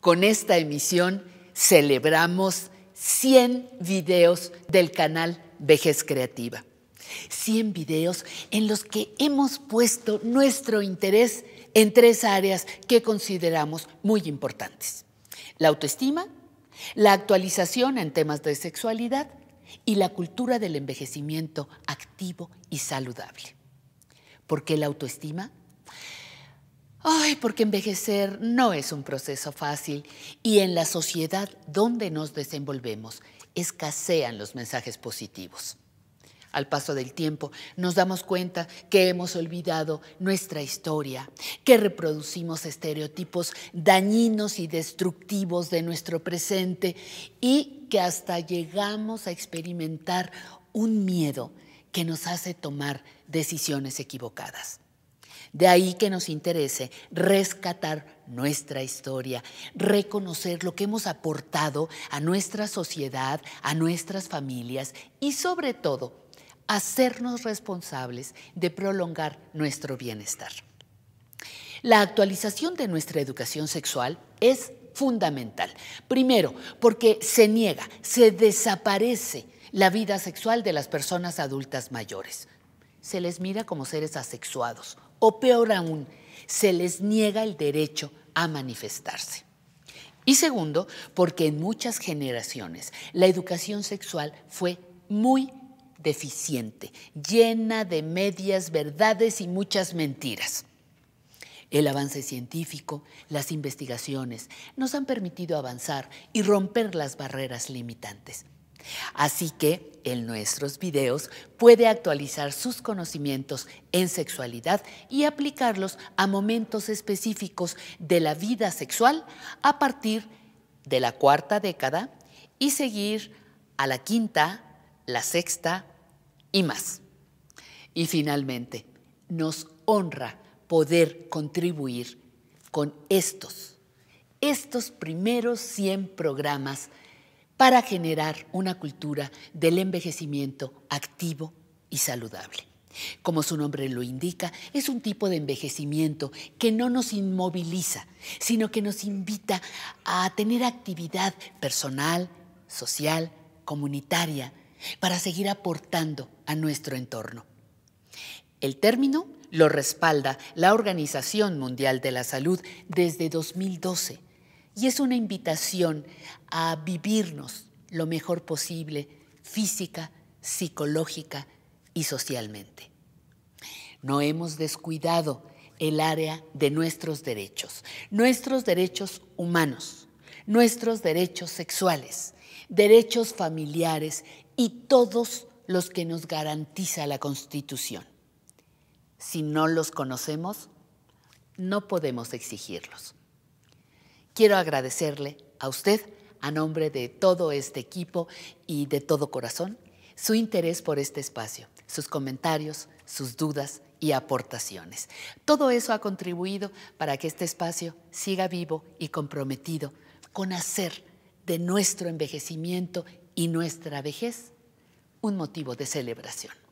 Con esta emisión celebramos 100 videos del canal Vejez Creativa. 100 videos en los que hemos puesto nuestro interés en tres áreas que consideramos muy importantes. La autoestima, la actualización en temas de sexualidad y la cultura del envejecimiento activo y saludable. ¿Por qué la autoestima? porque envejecer no es un proceso fácil y en la sociedad donde nos desenvolvemos escasean los mensajes positivos. Al paso del tiempo nos damos cuenta que hemos olvidado nuestra historia, que reproducimos estereotipos dañinos y destructivos de nuestro presente y que hasta llegamos a experimentar un miedo que nos hace tomar decisiones equivocadas. De ahí que nos interese rescatar nuestra historia, reconocer lo que hemos aportado a nuestra sociedad, a nuestras familias y sobre todo hacernos responsables de prolongar nuestro bienestar. La actualización de nuestra educación sexual es fundamental. Primero, porque se niega, se desaparece la vida sexual de las personas adultas mayores. Se les mira como seres asexuados o peor aún, se les niega el derecho a manifestarse. Y segundo, porque en muchas generaciones la educación sexual fue muy deficiente, llena de medias verdades y muchas mentiras. El avance científico, las investigaciones, nos han permitido avanzar y romper las barreras limitantes. Así que en nuestros videos puede actualizar sus conocimientos en sexualidad y aplicarlos a momentos específicos de la vida sexual a partir de la cuarta década y seguir a la quinta, la sexta y más. Y finalmente, nos honra poder contribuir con estos, estos primeros 100 programas para generar una cultura del envejecimiento activo y saludable. Como su nombre lo indica, es un tipo de envejecimiento que no nos inmoviliza, sino que nos invita a tener actividad personal, social, comunitaria, para seguir aportando a nuestro entorno. El término lo respalda la Organización Mundial de la Salud desde 2012 y es una invitación a vivirnos lo mejor posible, física, psicológica y socialmente. No hemos descuidado el área de nuestros derechos, nuestros derechos humanos, nuestros derechos sexuales, derechos familiares y todos los que nos garantiza la Constitución. Si no los conocemos, no podemos exigirlos. Quiero agradecerle a usted a nombre de todo este equipo y de todo corazón su interés por este espacio, sus comentarios, sus dudas y aportaciones. Todo eso ha contribuido para que este espacio siga vivo y comprometido con hacer de nuestro envejecimiento y nuestra vejez un motivo de celebración.